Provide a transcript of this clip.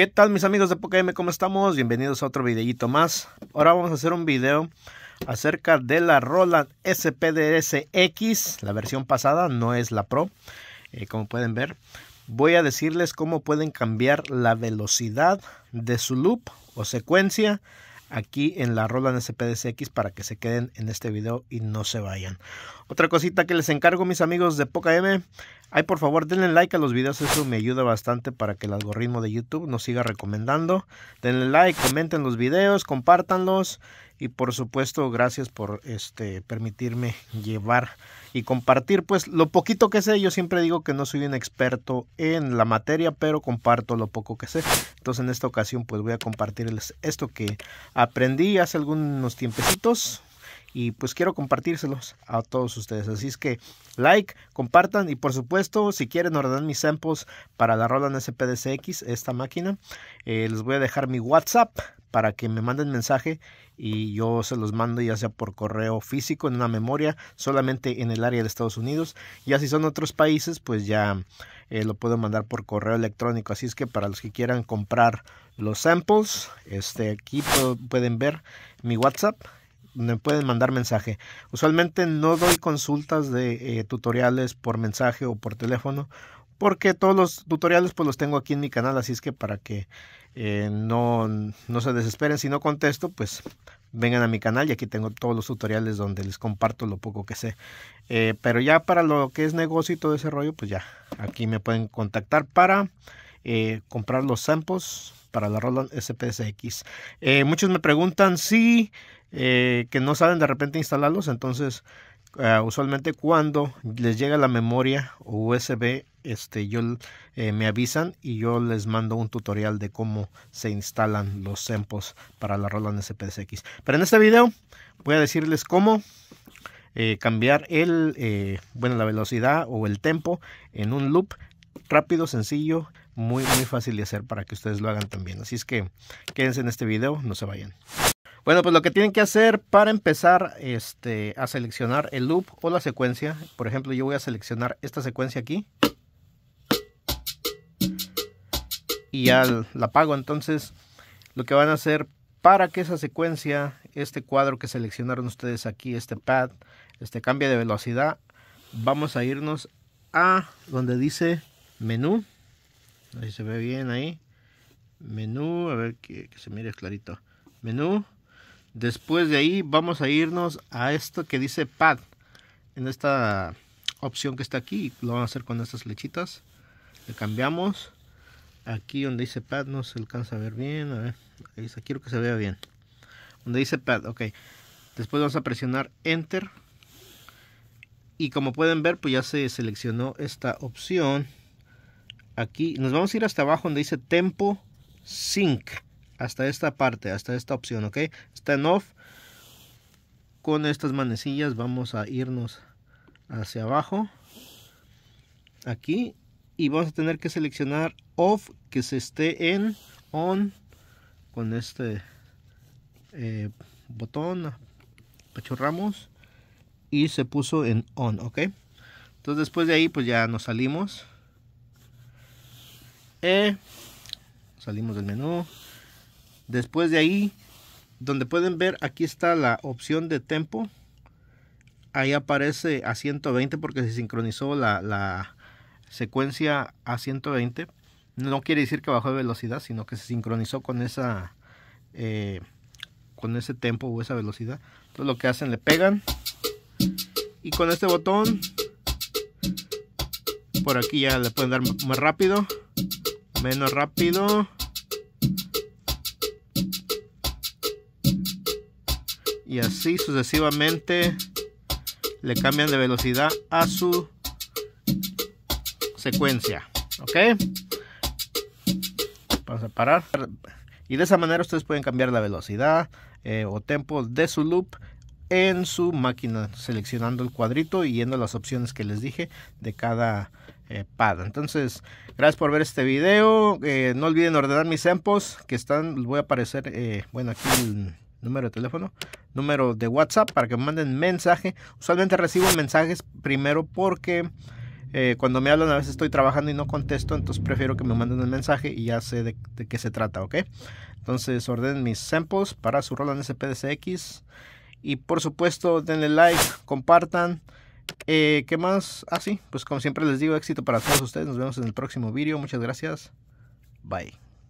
¿Qué tal mis amigos de Pokémon? ¿Cómo estamos? Bienvenidos a otro videíto más. Ahora vamos a hacer un video acerca de la Roland SPDS-X, la versión pasada, no es la Pro, eh, como pueden ver. Voy a decirles cómo pueden cambiar la velocidad de su loop o secuencia aquí en la Roland SPDCX para que se queden en este video y no se vayan. Otra cosita que les encargo mis amigos de Poca M, ay por favor denle like a los videos, eso me ayuda bastante para que el algoritmo de YouTube nos siga recomendando. Denle like, comenten los videos, compártanlos y por supuesto gracias por este permitirme llevar y compartir pues lo poquito que sé yo siempre digo que no soy un experto en la materia pero comparto lo poco que sé entonces en esta ocasión pues voy a compartirles esto que aprendí hace algunos tiempecitos y pues quiero compartírselos a todos ustedes. Así es que like, compartan y por supuesto si quieren ordenar mis samples para la Roland SPDCX, esta máquina, eh, les voy a dejar mi WhatsApp para que me manden mensaje y yo se los mando ya sea por correo físico en una memoria solamente en el área de Estados Unidos y si son otros países pues ya eh, lo puedo mandar por correo electrónico así es que para los que quieran comprar los samples este aquí pueden ver mi whatsapp me pueden mandar mensaje. Usualmente no doy consultas de eh, tutoriales por mensaje o por teléfono, porque todos los tutoriales pues los tengo aquí en mi canal, así es que para que eh, no, no se desesperen si no contesto, pues vengan a mi canal y aquí tengo todos los tutoriales donde les comparto lo poco que sé. Eh, pero ya para lo que es negocio y todo ese rollo, pues ya aquí me pueden contactar para comprar los samples para la Roland SPSX. muchos me preguntan si eh, que no saben de repente instalarlos, entonces eh, usualmente cuando les llega la memoria USB, este, yo, eh, me avisan y yo les mando un tutorial de cómo se instalan los Sempos para la Roland SPSX. Pero en este video voy a decirles cómo cambiar el, bueno, la velocidad o el tempo en un loop rápido, sencillo, muy, muy fácil de hacer para que ustedes lo hagan también. Así es que quédense en este video, no se vayan. Bueno, pues lo que tienen que hacer para empezar este, a seleccionar el loop o la secuencia, por ejemplo, yo voy a seleccionar esta secuencia aquí. Y ya la apago, entonces lo que van a hacer para que esa secuencia, este cuadro que seleccionaron ustedes aquí, este pad, este cambie de velocidad, vamos a irnos a donde dice menú. Ahí se ve bien ahí. Menú, a ver que, que se mire clarito. Menú, Después de ahí vamos a irnos a esto que dice pad. En esta opción que está aquí, lo vamos a hacer con estas flechitas. Le cambiamos. Aquí donde dice pad no se alcanza a ver bien. A ver, ahí está, quiero que se vea bien. Donde dice pad, ok. Después vamos a presionar enter. Y como pueden ver, pues ya se seleccionó esta opción. Aquí nos vamos a ir hasta abajo donde dice tempo sync hasta esta parte, hasta esta opción, ¿ok? Está en off. Con estas manecillas vamos a irnos hacia abajo. Aquí. Y vamos a tener que seleccionar off que se esté en on con este eh, botón Pachorramos y se puso en on ok entonces después de ahí pues ya nos salimos eh, salimos del menú Después de ahí, donde pueden ver, aquí está la opción de tempo. Ahí aparece a 120 porque se sincronizó la, secuencia a 120. No quiere decir que bajó de velocidad, sino que se sincronizó con esa... Eh, con ese tempo o esa velocidad. Entonces lo que hacen, le pegan. Y con este botón, por aquí ya le pueden dar más rápido, menos rápido. y así sucesivamente le cambian de velocidad a su secuencia ok vamos a parar y de esa manera ustedes pueden cambiar la velocidad eh, o tempo de su loop en su máquina seleccionando el cuadrito y yendo a las opciones que les dije de cada eh, pad entonces gracias por ver este video eh, no olviden ordenar mis tempos que están voy a aparecer bueno aquí el, número de teléfono, número de WhatsApp para que me manden mensaje. Usualmente recibo mensajes primero porque eh, cuando me hablan a veces estoy trabajando y no contesto, entonces prefiero que me manden el mensaje y ya sé de, qué se trata, ¿ok? Entonces ordenen mis samples para su en SPDCX y por supuesto denle like, compartan. Eh, ¿Qué más? Ah, sí, pues como siempre les digo, éxito para todos ustedes. Nos vemos en el próximo vídeo. Muchas gracias. Bye.